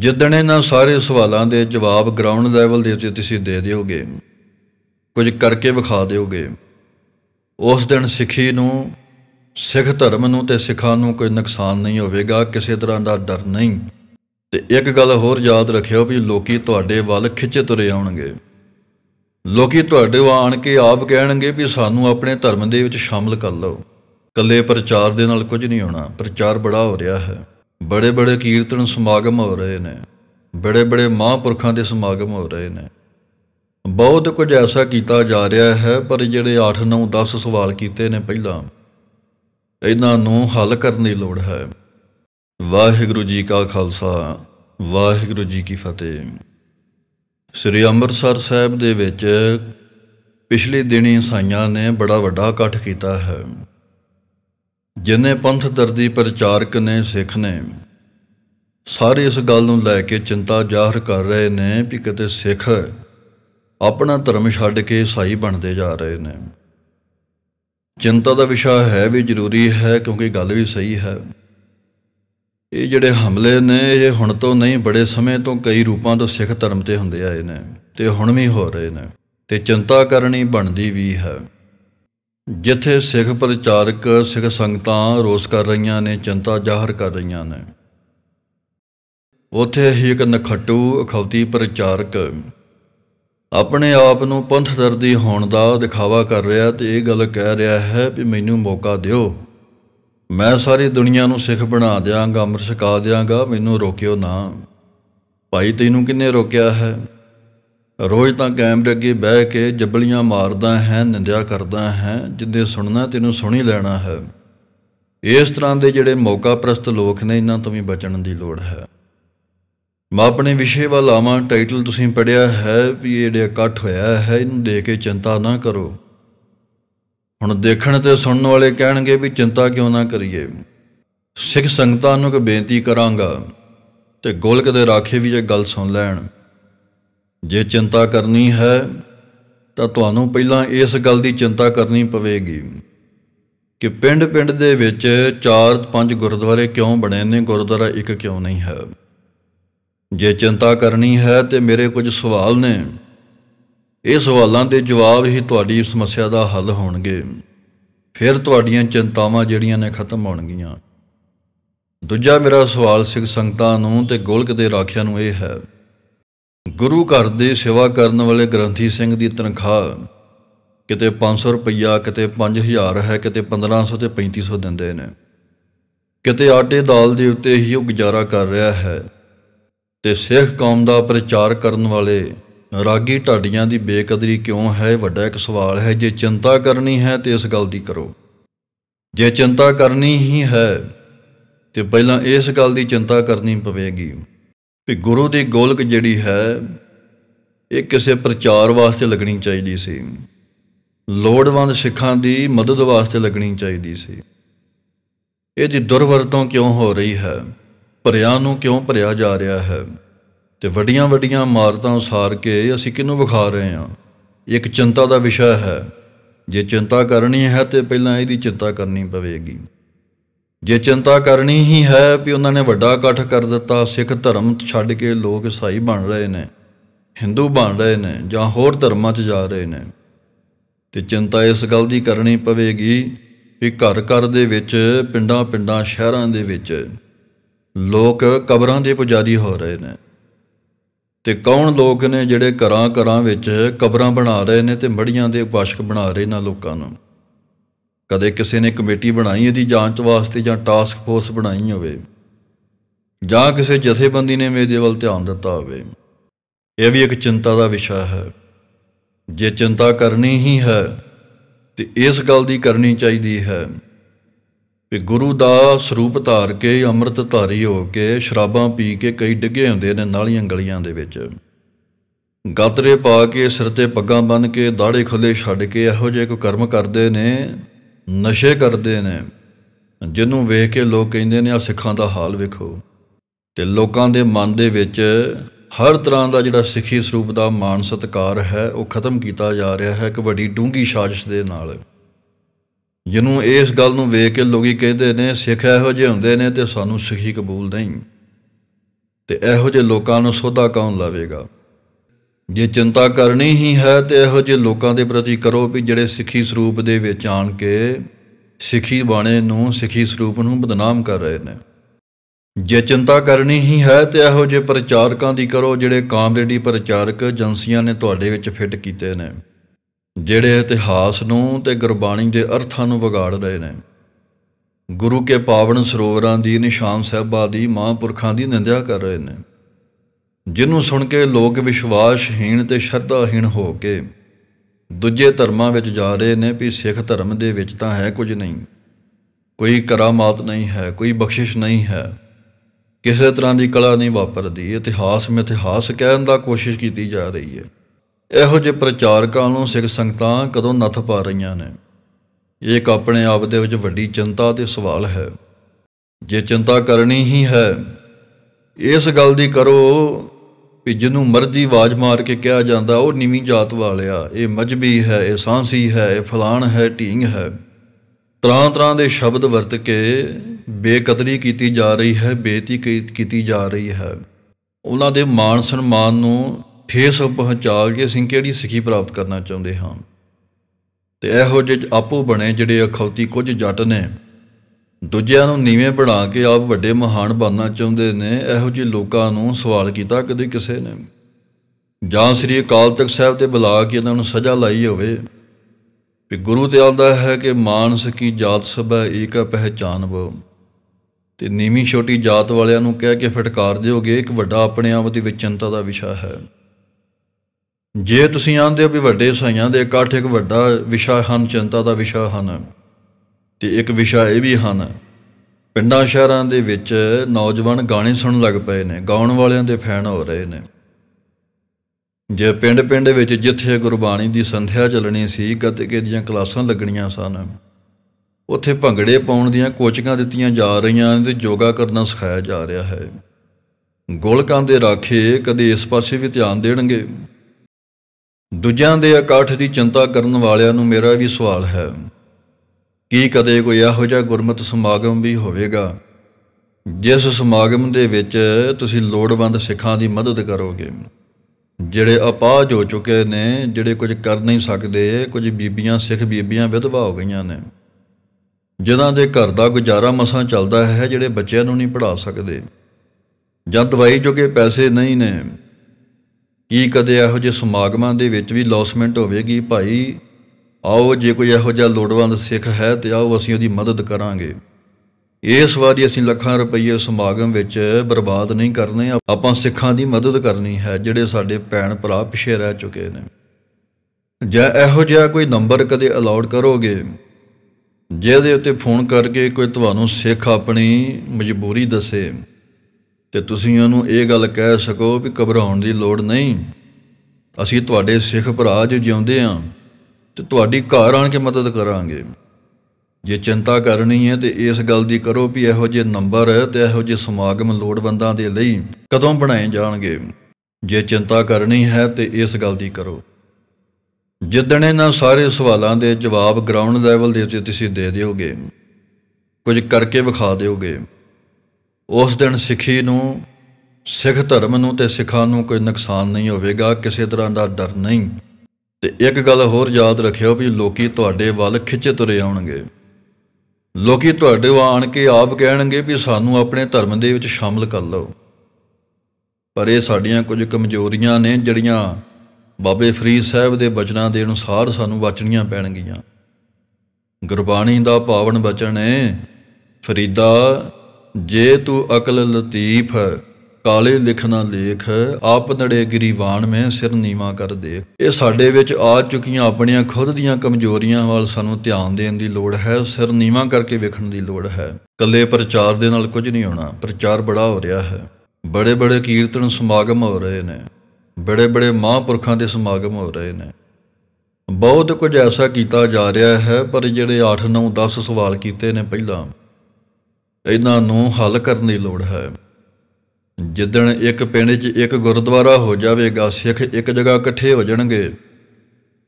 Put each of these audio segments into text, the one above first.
ਜਿੱਦਣ ਇਹਨਾਂ ਸਾਰੇ ਸਵਾਲਾਂ ਦੇ ਜਵਾਬ ਗਰਾਊਂਡ ਲੈਵਲ ਦੇ ਉੱਤੇ ਤੁਸੀਂ ਦੇ ਦਿਓਗੇ ਕੁਝ ਕਰਕੇ ਵਿਖਾ ਦਿਓਗੇ ਉਸ ਦਿਨ ਸਿੱਖੀ ਨੂੰ ਸਿੱਖ ਧਰਮ ਨੂੰ ਤੇ ਸਿੱਖਾਂ ਨੂੰ ਕੋਈ ਨੁਕਸਾਨ ਨਹੀਂ ਹੋਵੇਗਾ ਕਿਸੇ ਤਰ੍ਹਾਂ ਦਾ ਡਰ ਨਹੀਂ ਤੇ ਇੱਕ ਗੱਲ ਹੋਰ ਯਾਦ ਰੱਖਿਓ ਵੀ ਲੋਕੀ ਤੁਹਾਡੇ ਵੱਲ ਖਿੱਚੇ ਤੁਰੇ ਆਉਣਗੇ ਲੋਕੀ ਤੁਹਾਡੇ ਆਣ ਕੇ ਆਪ ਕਹਿਣਗੇ ਵੀ ਸਾਨੂੰ ਆਪਣੇ ਧਰਮ ਦੇ ਵਿੱਚ ਸ਼ਾਮਲ ਕਰ ਲਓ ਕੱਲੇ ਪ੍ਰਚਾਰ ਦੇ ਨਾਲ ਕੁਝ ਨਹੀਂ ਹੋਣਾ ਪ੍ਰਚਾਰ ਬੜਾ ਹੋ ਰਿਹਾ ਹੈ ਬੜੇ ਬੜੇ ਕੀਰਤਨ ਸਮਾਗਮ ਹੋ ਰਹੇ ਨੇ ਬੜੇ ਬੜੇ ਮਹਾਂਪੁਰਖਾਂ ਦੇ ਸਮਾਗਮ ਹੋ ਰਹੇ ਨੇ ਬਹੁਤ ਕੁਝ ਐਸਾ ਕੀਤਾ ਜਾ ਰਿਹਾ ਹੈ ਪਰ ਜਿਹੜੇ 8 9 10 ਸਵਾਲ ਕੀਤੇ ਨੇ ਪਹਿਲਾਂ ਇਹਨਾਂ ਨੂੰ ਹੱਲ ਕਰਨ ਦੀ ਲੋੜ ਹੈ ਵਾਹਿਗੁਰੂ ਜੀ ਕਾ ਖਾਲਸਾ ਵਾਹਿਗੁਰੂ ਜੀ ਕੀ ਫਤਿਹ ਸ੍ਰੀ ਅੰਮ੍ਰਿਤਸਰ ਸਾਹਿਬ ਦੇ ਵਿੱਚ ਪਿਛਲੇ ਦਿਨੀ ਸਾਈਆਂ ਨੇ ਬੜਾ ਵੱਡਾ ਇਕੱਠ ਕੀਤਾ ਹੈ ਜਿਨੇ ਪੰਥ ਦਰਦੀ ਪ੍ਰਚਾਰਕ ਨੇ ਸਿੱਖ ਨੇ ਸਾਰੇ ਇਸ ਗੱਲ ਨੂੰ ਲੈ ਕੇ ਚਿੰਤਾ ਜ਼ਾਹਰ ਕਰ ਰਹੇ ਨੇ ਕਿ ਕਿਤੇ ਸਿੱਖ ਆਪਣਾ ਧਰਮ ਛੱਡ ਕੇ ਈਸਾਈ ਬਣਦੇ ਜਾ ਰਹੇ ਨੇ ਚਿੰਤਾ ਦਾ ਵਿਸ਼ਾ ਹੈ ਵੀ ਜ਼ਰੂਰੀ ਹੈ ਕਿਉਂਕਿ ਗੱਲ ਵੀ ਸਹੀ ਹੈ ਇਹ ਜਿਹੜੇ ਹਮਲੇ ਨੇ ਇਹ ਹੁਣ ਤੋਂ ਨਹੀਂ ਬੜੇ ਸਮੇਂ ਤੋਂ ਕਈ ਰੂਪਾਂ ਤੋਂ ਸਿੱਖ ਧਰਮ ਤੇ ਹੁੰਦੇ ਆਏ ਨੇ ਤੇ ਹੁਣ ਵੀ ਹੋ ਰਹੇ ਨੇ ਤੇ ਚਿੰਤਾ ਕਰਨੀ ਬਣਦੀ ਵੀ ਹੈ ਜਿੱਥੇ ਸਿੱਖ ਪ੍ਰਚਾਰਕ ਸਿੱਖ ਸੰਗਤਾਂ ਰੋਸ ਕਰ ਰਹੀਆਂ ਨੇ ਚਿੰਤਾ ਜ਼ਾਹਰ ਕਰ ਰਹੀਆਂ ਨੇ ਉਥੇ ਹੀ ਇੱਕ ਨਖੱਟੂ ਅਖੌਤੀ ਪ੍ਰਚਾਰਕ ਆਪਣੇ ਆਪ ਨੂੰ ਪੰਥ ਦਰਦੀ ਹੋਣ ਦਾ ਦਿਖਾਵਾ ਕਰ ਰਿਹਾ ਤੇ ਇਹ ਗੱਲ ਕਹਿ ਰਿਹਾ ਹੈ ਕਿ ਮੈਨੂੰ ਮੌਕਾ ਦਿਓ ਮੈਂ ਸਾਰੀ ਦੁਨੀਆ ਨੂੰ ਸਿੱਖ ਬਣਾ ਦਿਆਂਗਾ ਅੰਮ੍ਰਿਤ ਛਕਾ ਦਿਆਂਗਾ ਮੈਨੂੰ ਰੋਕਿਓ ਨਾ ਭਾਈ ਤੈਨੂੰ ਕਿੰਨੇ ਰੋਕਿਆ ਹੈ ਰੋਜ਼ ਤਾਂ ਕੈਮਰੇ ਅੱਗੇ ਬਹਿ ਕੇ ਜੱਬਲੀਆਂ ਮਾਰਦਾ ਹੈ ਨਿੰਦਿਆ ਕਰਦਾ ਹੈ ਜਿੱਦੇ ਸੁਣਨਾ ਤੈਨੂੰ ਸੁਣੀ ਲੈਣਾ ਹੈ ਇਸ ਤਰ੍ਹਾਂ ਦੇ ਜਿਹੜੇ ਮੌਕਾ ਪ੍ਰਸਤ ਲੋਕ ਨੇ ਇਹਨਾਂ ਤੋਂ ਵੀ ਬਚਣ ਦੀ ਲੋੜ ਹੈ ਮੈਂ ਆਪਣੇ ਵਿਸ਼ੇ ਵੱਲ ਆਵਾਂ ਟਾਈਟਲ ਤੁਸੀਂ ਪੜਿਆ ਹੈ ਵੀ ਇਹ ਜਿਹੜਾ ਇਕੱਠ ਹੋਇਆ ਹੈ ਇਹਨੂੰ ਦੇ ਕੇ ਚਿੰਤਾ ਨਾ ਕਰੋ ਹੁਣ ਦੇਖਣ ਤੇ ਸੁਣਨ ਵਾਲੇ ਕਹਿਣਗੇ ਵੀ ਚਿੰਤਾ ਕਿਉਂ ਨਾ ਕਰੀਏ ਸਿੱਖ ਸੰਗਤਾਂ ਨੂੰ ਕਿ ਬੇਨਤੀ ਕਰਾਂਗਾ ਤੇ ਗੋਲਕ ਦੇ ਰਾਖੇ ਵੀ ਇਹ ਗੱਲ ਸੁਣ ਲੈਣ ਜੇ ਚਿੰਤਾ ਕਰਨੀ ਹੈ ਤਾਂ ਤੁਹਾਨੂੰ ਪਹਿਲਾਂ ਇਸ ਗੱਲ ਦੀ ਚਿੰਤਾ ਕਰਨੀ ਪਵੇਗੀ ਕਿ ਪਿੰਡ-ਪਿੰਡ ਦੇ ਵਿੱਚ 4-5 ਗੁਰਦੁਆਰੇ ਕਿਉਂ ਬਣੇ ਨੇ ਗੁਰਦੁਆਰਾ ਇੱਕ ਕਿਉਂ ਨਹੀਂ ਹੈ ਜੇ ਚਿੰਤਾ ਕਰਨੀ ਹੈ ਤੇ ਮੇਰੇ ਕੁਝ ਸਵਾਲ ਨੇ ਇਹ ਸਵਾਲਾਂ ਦੇ ਜਵਾਬ ਹੀ ਤੁਹਾਡੀ ਸਮੱਸਿਆ ਦਾ ਹੱਲ ਹੋਣਗੇ ਫਿਰ ਤੁਹਾਡੀਆਂ ਚਿੰਤਾਵਾਂ ਜਿਹੜੀਆਂ ਨੇ ਖਤਮ ਹੋਣਗੀਆਂ ਦੂਜਾ ਮੇਰਾ ਸਵਾਲ ਸਿੱਖ ਸੰਗਤਾਂ ਨੂੰ ਤੇ ਗੋਲਕ ਦੇ ਰਾਖਿਆ ਨੂੰ ਇਹ ਹੈ ਗੁਰੂ ਘਰ ਦੇ ਸੇਵਾ ਕਰਨ ਵਾਲੇ ਗ੍ਰੰਥੀ ਸਿੰਘ ਦੀ ਤਨਖਾਹ ਕਿਤੇ 500 ਰੁਪਇਆ ਕਿਤੇ 5000 ਹੈ ਕਿਤੇ 1500 ਤੇ 3500 ਦਿੰਦੇ ਨੇ ਕਿਤੇ ਆਟੇ ਦਾਲ ਦੇ ਉੱਤੇ ਹੀ ਉਹ ਗੁਜ਼ਾਰਾ ਕਰ ਰਿਹਾ ਹੈ ਤੇ ਸਿੱਖ ਕੌਮ ਦਾ ਪ੍ਰਚਾਰ ਕਰਨ ਵਾਲੇ ਰਾਗੀ ਢਾਡੀਆਂ ਦੀ ਬੇਕਦਰੀ ਕਿਉਂ ਹੈ ਵੱਡਾ ਇੱਕ ਸਵਾਲ ਹੈ ਜੇ ਚਿੰਤਾ ਕਰਨੀ ਹੈ ਤੇ ਇਸ ਗੱਲ ਦੀ ਕਰੋ ਜੇ ਚਿੰਤਾ ਕਰਨੀ ਹੀ ਹੈ ਤੇ ਪਹਿਲਾਂ ਇਸ ਗੱਲ ਦੀ ਚਿੰਤਾ ਕਰਨੀ ਪਵੇਗੀ ਵੀ ਗੁਰੂ ਦੀ ਗੋਲਕ ਜਿਹੜੀ ਹੈ ਇਹ ਕਿਸੇ ਪ੍ਰਚਾਰ ਵਾਸਤੇ ਲੱਗਣੀ ਚਾਹੀਦੀ ਸੀ ਲੋੜਵੰਦ ਸਿੱਖਾਂ ਦੀ ਮਦਦ ਵਾਸਤੇ ਲੱਗਣੀ ਚਾਹੀਦੀ ਸੀ ਇਹਦੀ ਦੁਰਵਰਤੋਂ ਕਿਉਂ ਹੋ ਰਹੀ ਹੈ ਭਰਿਆ ਨੂੰ ਕਿਉਂ ਭਰਿਆ ਜਾ ਰਿਹਾ ਹੈ ਤੇ ਵੱਡੀਆਂ ਵੱਡੀਆਂ ਇਮਾਰਤਾਂ ਉਸਾਰ ਕੇ ਅਸੀਂ ਕਿਹਨੂੰ ਵਿਖਾ ਰਹੇ ਹਾਂ ਇੱਕ ਚਿੰਤਾ ਦਾ ਵਿਸ਼ਾ ਹੈ ਜੇ ਚਿੰਤਾ ਕਰਨੀ ਹੈ ਤੇ ਪਹਿਲਾਂ ਇਹਦੀ ਚਿੰਤਾ ਕਰਨੀ ਪਵੇਗੀ ਜੇ ਚਿੰਤਾ ਕਰਨੀ ਹੀ ਹੈ ਵੀ ਉਹਨਾਂ ਨੇ ਵੱਡਾ ਇਕੱਠ ਕਰ ਦਿੱਤਾ ਸਿੱਖ ਧਰਮ ਛੱਡ ਕੇ ਲੋਕ ਈਸਾਈ ਬਣ ਰਹੇ ਨੇ ਹਿੰਦੂ ਬਣ ਰਹੇ ਨੇ ਜਾਂ ਹੋਰ ਧਰਮਾਂ 'ਚ ਜਾ ਰਹੇ ਨੇ ਤੇ ਚਿੰਤਾ ਇਸ ਗੱਲ ਦੀ ਕਰਨੀ ਪਵੇਗੀ ਵੀ ਘਰ-ਘਰ ਦੇ ਵਿੱਚ ਪਿੰਡਾਂ-ਪਿੰਡਾਂ ਸ਼ਹਿਰਾਂ ਦੇ ਵਿੱਚ ਲੋਕ ਕਬਰਾਂ ਦੇ ਪੁਜਾਰੀ ਹੋ ਰਹੇ ਨੇ ਤੇ ਕੌਣ ਲੋਕ ਨੇ ਜਿਹੜੇ ਘਰਾਂ-ਘਰਾਂ ਵਿੱਚ ਕਬਰਾਂ ਬਣਾ ਰਹੇ ਨੇ ਤੇ ਮੜੀਆਂ ਦੇ ਉਪਾਸ਼ਕ ਬਣਾ ਰਹੇ ਨੇ ਲੋਕਾਂ ਨੂੰ ਕਦੇ ਕਿਸੇ ਨੇ ਕਮੇਟੀ ਬਣਾਈ ਇਹਦੀ ਜਾਂਚ ਵਾਸਤੇ ਜਾਂ ਟਾਸਕ ਫੋਰਸ ਬਣਾਈ ਹੋਵੇ ਜਾਂ ਕਿਸੇ ਜਥੇਬੰਦੀ ਨੇ ਮੇਰੇ ਵੱਲ ਧਿਆਨ ਦਿੱਤਾ ਹੋਵੇ ਇਹ ਵੀ ਇੱਕ ਚਿੰਤਾ ਦਾ ਵਿਸ਼ਾ ਹੈ ਜੇ ਚਿੰਤਾ ਕਰਨੀ ਹੀ ਹੈ ਤੇ ਇਸ ਗੱਲ ਦੀ ਕਰਨੀ ਚਾਹੀਦੀ ਹੈ ਕਿ ਗੁਰੂ ਦਾ ਸਰੂਪ ਧਾਰ ਕੇ ਅੰਮ੍ਰਿਤ ਧਾਰੀ ਹੋ ਕੇ ਸ਼ਰਾਬਾਂ ਪੀ ਕੇ ਕਈ ਡਿੱਗੇ ਹੁੰਦੇ ਨੇ ਨਾਲੀਆਂ ਗਲੀਆਂ ਦੇ ਵਿੱਚ ਗਾਤਰੇ ਪਾ ਕੇ ਸਿਰ ਤੇ ਪੱਗਾਂ ਬੰਨ ਕੇ ਦਾੜੇ ਖੁੱਲੇ ਛੱਡ ਕੇ ਇਹੋ ਜਿਹੇ ਕੋ ਕਰਮ ਕਰਦੇ ਨੇ ਨਸ਼ੇ ਕਰਦੇ ਨੇ ਜਿਹਨੂੰ ਵੇਖ ਕੇ ਲੋਕ ਕਹਿੰਦੇ ਨੇ ਆ ਸਿੱਖਾਂ ਦਾ ਹਾਲ ਵੇਖੋ ਤੇ ਲੋਕਾਂ ਦੇ ਮਨ ਦੇ ਵਿੱਚ ਹਰ ਤਰ੍ਹਾਂ ਦਾ ਜਿਹੜਾ ਸਿੱਖੀ ਸਰੂਪ ਦਾ ਮਾਨ ਸਤਕਾਰ ਹੈ ਉਹ ਖਤਮ ਕੀਤਾ ਜਾ ਰਿਹਾ ਹੈ ਇੱਕ ਵੱਡੀ ਡੂੰਗੀ ਸਾਜ਼ਿਸ਼ ਦੇ ਨਾਲ ਜਿਹਨੂੰ ਇਸ ਗੱਲ ਨੂੰ ਵੇਖ ਕੇ ਲੋਕੀ ਕਹਿੰਦੇ ਨੇ ਸਿੱਖ ਇਹੋ ਜਿਹੇ ਹੁੰਦੇ ਨੇ ਤੇ ਸਾਨੂੰ ਸਿੱਖੀ ਕਬੂਲ ਨਹੀਂ ਤੇ ਇਹੋ ਜਿਹੇ ਲੋਕਾਂ ਨੂੰ ਸੋਧਾ ਕੌਣ ਲਾਵੇਗਾ ਜੇ ਚਿੰਤਾ ਕਰਨੀ ਹੀ ਹੈ ਤੇ ਇਹੋ ਜਿਹੇ ਲੋਕਾਂ ਦੇ ਪ੍ਰਤੀ ਕਰੋ ਵੀ ਜਿਹੜੇ ਸਿੱਖੀ ਸਰੂਪ ਦੇ ਵਿੱਚ ਆਣ ਕੇ ਸਿੱਖੀ ਬਾਣੇ ਨੂੰ ਸਿੱਖੀ ਸਰੂਪ ਨੂੰ ਬਦਨਾਮ ਕਰ ਰਹੇ ਨੇ ਜੇ ਚਿੰਤਾ ਕਰਨੀ ਹੀ ਹੈ ਤੇ ਇਹੋ ਜਿਹੇ ਪ੍ਰਚਾਰਕਾਂ ਦੀ ਕਰੋ ਜਿਹੜੇ ਕਾਮਰੇਡੀ ਪ੍ਰਚਾਰਕ ਏਜੰਸੀਆਂ ਨੇ ਤੁਹਾਡੇ ਵਿੱਚ ਫਿੱਟ ਕੀਤੇ ਨੇ ਜਿਹੜੇ ਇਤਿਹਾਸ ਨੂੰ ਤੇ ਗੁਰਬਾਣੀ ਦੇ ਅਰਥਾਂ ਨੂੰ ਵਿਗਾੜ ਰਹੇ ਨੇ ਗੁਰੂ ਕੇ ਪਾਵਨ ਸਰੋਵਰਾਂ ਦੀ ਨਿਸ਼ਾਨ ਸਾਹਿਬਾਂ ਦੀ ਮਹਾਂਪੁਰਖਾਂ ਦੀ ਨਿੰਦਿਆ ਕਰ ਰਹੇ ਨੇ ਜਿਹਨੂੰ ਸੁਣ ਕੇ ਲੋਕ ਵਿਸ਼ਵਾਸਹੀਣ ਤੇ ਸ਼ਰਧਾਹੀਣ ਹੋ ਕੇ ਦੂਜੇ ਧਰਮਾਂ ਵਿੱਚ ਜਾ ਰਹੇ ਨੇ ਵੀ ਸਿੱਖ ਧਰਮ ਦੇ ਵਿੱਚ ਤਾਂ ਹੈ ਕੁਝ ਨਹੀਂ ਕੋਈ ਕਰਾਮਾਤ ਨਹੀਂ ਹੈ ਕੋਈ ਬਖਸ਼ਿਸ਼ ਨਹੀਂ ਹੈ ਕਿਸੇ ਤਰ੍ਹਾਂ ਦੀ ਕਲਾ ਨਹੀਂ ਵਾਪਰਦੀ ਇਤਿਹਾਸ ਵਿੱਚ ਇਤਿਹਾਸ ਕਹਿਣ ਦਾ ਕੋਸ਼ਿਸ਼ ਕੀਤੀ ਜਾ ਰਹੀ ਹੈ ਇਹੋ ਜਿਹੇ ਪ੍ਰਚਾਰਕਾਂ ਨੂੰ ਸਿੱਖ ਸੰਗਤਾਂ ਕਦੋਂ ਨੱਥ ਪਾ ਰਹੀਆਂ ਨੇ ਇਹ ਇੱਕ ਆਪਣੇ ਆਪ ਦੇ ਵਿੱਚ ਵੱਡੀ ਚਿੰਤਾ ਤੇ ਸਵਾਲ ਹੈ ਜੇ ਚਿੰਤਾ ਕਰਨੀ ਹੀ ਹੈ ਇਸ ਗੱਲ ਦੀ ਕਰੋ ਵੀ ਜਿਹਨੂੰ ਮਰਦੀ ਆਵਾਜ਼ ਮਾਰ ਕੇ ਕਿਹਾ ਜਾਂਦਾ ਉਹ ਨੀਵੀਂ ਜਾਤ ਵਾਲਿਆ ਇਹ ਮਜਬੀ ਹੈ ਇਹ ਸਾਂਸੀ ਹੈ ਇਹ ਫਲਾਣ ਹੈ ਢੀਂਗ ਹੈ ਤਰਾਂ ਤਰਾਂ ਦੇ ਸ਼ਬਦ ਵਰਤ ਕੇ ਬੇਕਦਰੀ ਕੀਤੀ ਜਾ ਰਹੀ ਹੈ ਬੇਤੀ ਕੀਤੀ ਜਾ ਰਹੀ ਹੈ ਉਹਨਾਂ ਦੇ ਮਾਨ ਸਨਮਾਨ ਨੂੰ ਠੇਸ ਪਹੁੰਚਾ ਕੇ ਅਸੀਂ ਕਿਹੜੀ ਸਿੱਖੀ ਪ੍ਰਾਪਤ ਕਰਨਾ ਚਾਹੁੰਦੇ ਹਾਂ ਤੇ ਇਹੋ ਜਿਹੇ ਆਪੋ ਬਣੇ ਜਿਹੜੇ ਅਖੌਤੀ ਕੁਝ ਜੱਟ ਨੇ ਦੂਜਿਆਂ ਨੂੰ ਨੀਵੇਂ ਬਣਾ ਕੇ ਆਪ ਵੱਡੇ ਮਹਾਨ ਬਣਨਾ ਚਾਹੁੰਦੇ ਨੇ ਇਹੋ ਜਿਹੇ ਲੋਕਾਂ ਨੂੰ ਸਵਾਲ ਕੀਤਾ ਕਦੇ ਕਿਸੇ ਨੇ ਜਾਂ ਸ੍ਰੀ ਅਕਾਲ ਤਖਤ ਸਾਹਿਬ ਤੇ ਬੁਲਾ ਕੇ ਇਹਨਾਂ ਨੂੰ ਸਜ਼ਾ ਲਾਈ ਹੋਵੇ ਵੀ ਗੁਰੂ ਤੇ ਆਉਂਦਾ ਹੈ ਕਿ ਮਾਨਸ ਕੀ ਜਾਤ ਸਭਾ ਏਕਾ ਬੋ ਤੇ ਨੀਵੀਂ ਛੋਟੀ ਜਾਤ ਵਾਲਿਆਂ ਨੂੰ ਕਹਿ ਕੇ ਫਟਕਾਰ ਦਿਓਗੇ ਇੱਕ ਵੱਡਾ ਆਪਣੇ ਆਪ ਦੀ ਵਿਚਿੰਤਾ ਦਾ ਵਿਸ਼ਾ ਹੈ ਜੇ ਤੁਸੀਂ ਆਂਦੇ ਹੋ ਵੀ ਵੱਡੇ ਸਾਈਆਂ ਦੇ ਇਕੱਠ ਇੱਕ ਵੱਡਾ ਵਿਸ਼ਾ ਹਨ ਚਿੰਤਾ ਦਾ ਵਿਸ਼ਾ ਹਨ ਤੇ ਇੱਕ ਵਿਸ਼ਾ ਇਹ ਵੀ ਹਨ ਪਿੰਡਾਂ ਸ਼ਹਿਰਾਂ ਦੇ ਵਿੱਚ ਨੌਜਵਾਨ ਗਾਣੇ ਸੁਣਨ ਲੱਗ ਪਏ ਨੇ ਗਾਉਣ ਵਾਲਿਆਂ ਦੇ ਫੈਨ ਹੋ ਰਹੇ ਨੇ ਜੇ ਪਿੰਡ-ਪਿੰਡ ਵਿੱਚ ਜਿੱਥੇ ਗੁਰਬਾਣੀ ਦੀ ਸੰਧਿਆ ਚੱਲਣੀ ਸੀ ਗੱਤਕੇ ਦੀਆਂ ਕਲਾਸਾਂ ਲੱਗਣੀਆਂ ਸਨ ਉੱਥੇ ਭੰਗੜੇ ਪਾਉਣ ਦੀਆਂ ਕੋਚਿੰਗਾਂ ਦਿੱਤੀਆਂ ਜਾ ਰਹੀਆਂ ਤੇ ਯੋਗਾ ਕਰਨਾ ਸਿਖਾਇਆ ਜਾ ਰਿਹਾ ਹੈ ਗੋਲਕਾਂ ਦੇ ਰਾਖੇ ਕਦੇ ਇਸ ਪਾਸੇ ਵੀ ਧਿਆਨ ਦੇਣਗੇ ਦੂਜਿਆਂ ਦੇ ਇਕੱਠ ਦੀ ਚਿੰਤਾ ਕਰਨ ਵਾਲਿਆਂ ਨੂੰ ਮੇਰਾ ਵੀ ਸਵਾਲ ਹੈ ਕੀ ਕਦੇ ਕੋਈ ਇਹੋ ਜਿਹਾ ਗੁਰਮਤ ਸਮਾਗਮ ਵੀ ਹੋਵੇਗਾ ਜਿਸ ਸਮਾਗਮ ਦੇ ਵਿੱਚ ਤੁਸੀਂ ਲੋੜਵੰਦ ਸਿੱਖਾਂ ਦੀ ਮਦਦ ਕਰੋਗੇ ਜਿਹੜੇ ਅਪਾਜ ਹੋ ਚੁੱਕੇ ਨੇ ਜਿਹੜੇ ਕੁਝ ਕਰ ਨਹੀਂ ਸਕਦੇ ਕੁਝ ਬੀਬੀਆਂ ਸਿੱਖ ਬੀਬੀਆਂ ਵਿਧਵਾ ਹੋ ਗਈਆਂ ਨੇ ਜਿਨ੍ਹਾਂ ਦੇ ਘਰ ਦਾ ਗੁਜ਼ਾਰਾ ਮਸਾਂ ਚੱਲਦਾ ਹੈ ਜਿਹੜੇ ਬੱਚਿਆਂ ਨੂੰ ਨਹੀਂ ਪੜ੍ਹਾ ਸਕਦੇ ਜਾਂ ਦਵਾਈ ਜੋਗੇ ਪੈਸੇ ਨਹੀਂ ਨੇ ਕੀ ਕਦੇ ਇਹੋ ਜਿਹੇ ਸਮਾਗਮਾਂ ਦੇ ਵਿੱਚ ਵੀ ਲੌਸਮੈਂਟ ਹੋਵੇਗੀ ਭਾਈ ਆਓ ਜੇ ਕੋਈ ਇਹੋ ਜਿਹਾ ਲੋੜਵੰਦ ਸਿੱਖ ਹੈ ਤੇ ਆਓ ਅਸੀਂ ਉਹਦੀ ਮਦਦ ਕਰਾਂਗੇ ਇਸ ਵਾਰੀ ਅਸੀਂ ਲੱਖਾਂ ਰੁਪਏ ਸਮਾਗਮ ਵਿੱਚ ਬਰਬਾਦ ਨਹੀਂ ਕਰਨੇ ਆਪਾਂ ਸਿੱਖਾਂ ਦੀ ਮਦਦ ਕਰਨੀ ਹੈ ਜਿਹੜੇ ਸਾਡੇ ਭੈਣ ਭਰਾ ਪਿਛੇ ਰਹਿ ਚੁੱਕੇ ਨੇ ਜੇ ਇਹੋ ਜਿਹਾ ਕੋਈ ਨੰਬਰ ਕਦੇ ਅਲਾਉਡ ਕਰੋਗੇ ਜਿਹਦੇ ਉੱਤੇ ਫੋਨ ਕਰਕੇ ਕੋਈ ਤੁਹਾਨੂੰ ਸਿੱਖ ਆਪਣੀ ਮਜਬੂਰੀ ਦੱਸੇ ਤੇ ਤੁਸੀਂ ਉਹਨੂੰ ਇਹ ਗੱਲ ਕਹਿ ਸਕੋ ਵੀ ਘਬਰਾਉਣ ਦੀ ਲੋੜ ਨਹੀਂ ਅਸੀਂ ਤੁਹਾਡੇ ਸਿੱਖ ਭਰਾ ਜਿਉਂਦੇ ਆਂ ਤੇ ਤੁਹਾਡੀ ਘਰ ਆਣ ਕੇ ਮਦਦ ਕਰਾਂਗੇ ਜੇ ਚਿੰਤਾ ਕਰਨੀ ਹੈ ਤੇ ਇਸ ਗੱਲ ਦੀ ਕਰੋ ਵੀ ਇਹੋ ਜਿਹੇ ਨੰਬਰ ਤੇ ਇਹੋ ਜਿਹੇ ਸਮਾਗਮ ਲੋੜਵੰਦਾਂ ਦੇ ਲਈ ਕਦੋਂ ਬਣਾਏ ਜਾਣਗੇ ਜੇ ਚਿੰਤਾ ਕਰਨੀ ਹੈ ਤੇ ਇਸ ਗੱਲ ਦੀ ਕਰੋ ਜਿੱਦਣ ਇਹਨਾਂ ਸਾਰੇ ਸਵਾਲਾਂ ਦੇ ਜਵਾਬ ਗਰਾਊਂਡ ਲੈਵਲ ਦੇ ਉੱਤੇ ਤੁਸੀਂ ਦੇ ਦਿਓਗੇ ਕੁਝ ਕਰਕੇ ਵਿਖਾ ਦਿਓਗੇ ਉਸ ਦਿਨ ਸਿੱਖੀ ਨੂੰ ਸਿੱਖ ਧਰਮ ਨੂੰ ਤੇ ਸਿੱਖਾਂ ਨੂੰ ਕੋਈ ਨੁਕਸਾਨ ਨਹੀਂ ਹੋਵੇਗਾ ਕਿਸੇ ਤਰ੍ਹਾਂ ਦਾ ਡਰ ਨਹੀਂ ਤੇ ਇੱਕ ਗੱਲ ਹੋਰ ਯਾਦ ਰੱਖਿਓ ਵੀ ਲੋਕੀ ਤੁਹਾਡੇ ਵੱਲ ਖਿੱਚੇ ਤੁਰੇ ਆਉਣਗੇ ਲੋਕੀ ਤੁਹਾਡੇ ਆਣ ਕੇ ਆਪ ਕਹਿਣਗੇ ਵੀ ਸਾਨੂੰ ਆਪਣੇ ਧਰਮ ਦੇ ਵਿੱਚ ਸ਼ਾਮਲ ਕਰ ਲਓ ਪਰ ਇਹ ਸਾਡੀਆਂ ਕੁਝ ਕਮਜ਼ੋਰੀਆਂ ਨੇ ਜਿਹੜੀਆਂ ਬਾਬੇ ਫਰੀਦ ਸਾਹਿਬ ਦੇ ਬਚਨਾਂ ਦੇ ਅਨੁਸਾਰ ਸਾਨੂੰ ਬਚਣੀਆਂ ਪੈਣਗੀਆਂ ਗੁਰਬਾਣੀ ਦਾ ਪਾਵਨ ਬਚਨ ਹੈ ਫਰੀਦਾ ਜੇ ਤੂੰ ਅਕਲ ਲਤੀਫ ਕਾਲੇ ਲਿਖਣਾ ਲੇਖ ਆਪ ਨੜੇ ਗਰੀਵਾਨ ਮੈਂ ਸਿਰ ਨੀਵਾ ਕਰ ਦੇ ਇਹ ਸਾਡੇ ਵਿੱਚ ਆ ਚੁੱਕੀਆਂ ਆਪਣੀਆਂ ਖੁਦ ਦੀਆਂ ਕਮਜ਼ੋਰੀਆਂ ਵੱਲ ਸਾਨੂੰ ਧਿਆਨ ਦੇਣ ਦੀ ਲੋੜ ਹੈ ਸਿਰ ਨੀਵਾ ਕਰਕੇ ਵੇਖਣ ਦੀ ਲੋੜ ਹੈ ਕੱਲੇ ਪ੍ਰਚਾਰ ਦੇ ਨਾਲ ਕੁਝ ਨਹੀਂ ਹੋਣਾ ਪ੍ਰਚਾਰ ਬੜਾ ਹੋ ਰਿਹਾ ਹੈ ਬੜੇ ਬੜੇ ਕੀਰਤਨ ਸਮਾਗਮ ਹੋ ਰਹੇ ਨੇ ਬੜੇ ਬੜੇ ਮਹਾਂਪੁਰਖਾਂ ਦੇ ਸਮਾਗਮ ਹੋ ਰਹੇ ਨੇ ਬਹੁਤ ਕੁਝ ਐਸਾ ਕੀਤਾ ਜਾ ਰਿਹਾ ਹੈ ਪਰ ਜਿਹੜੇ 8 9 10 ਸਵਾਲ ਕੀਤੇ ਨੇ ਪਹਿਲਾਂ ਇਹਨਾਂ ਨੂੰ ਹੱਲ ਕਰਨ ਦੀ ਲੋੜ ਹੈ ਜਿੱਦਣ ਇੱਕ ਪਿੰਡ 'ਚ ਇੱਕ ਗੁਰਦੁਆਰਾ ਹੋ ਜਾਵੇਗਾ ਸਿੱਖ ਇੱਕ ਜਗ੍ਹਾ ਇਕੱਠੇ ਹੋ ਜਾਣਗੇ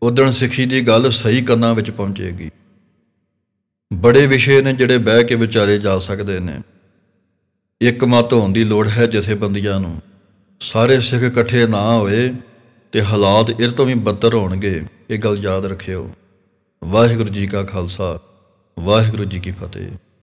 ਉਦੋਂ ਸਿੱਖੀ ਦੀ ਗੱਲ ਸਹੀ ਕੰਨਾਂ ਵਿੱਚ ਪਹੁੰਚੇਗੀ ਬੜੇ ਵਿਸ਼ੇ ਨੇ ਜਿਹੜੇ ਬਹਿ ਕੇ ਵਿਚਾਰੇ ਜਾ ਸਕਦੇ ਨੇ ਇੱਕ ਮਤ ਹੋਣ ਦੀ ਲੋੜ ਹੈ ਜਥੇਬੰਦੀਆਂ ਨੂੰ ਸਾਰੇ ਸਿੱਖ ਇਕੱਠੇ ਨਾ ਹੋਏ ਤੇ ਹਾਲਾਤ ਇਰ ਤੋਂ ਵੀ ਬੱਤਰ ਹੋਣਗੇ ਇਹ ਗੱਲ ਯਾਦ ਰੱਖਿਓ ਵਾਹਿਗੁਰੂ ਜੀ ਕਾ ਖਾਲਸਾ ਵਾਹਿਗੁਰੂ ਜੀ ਕੀ ਫਤਿਹ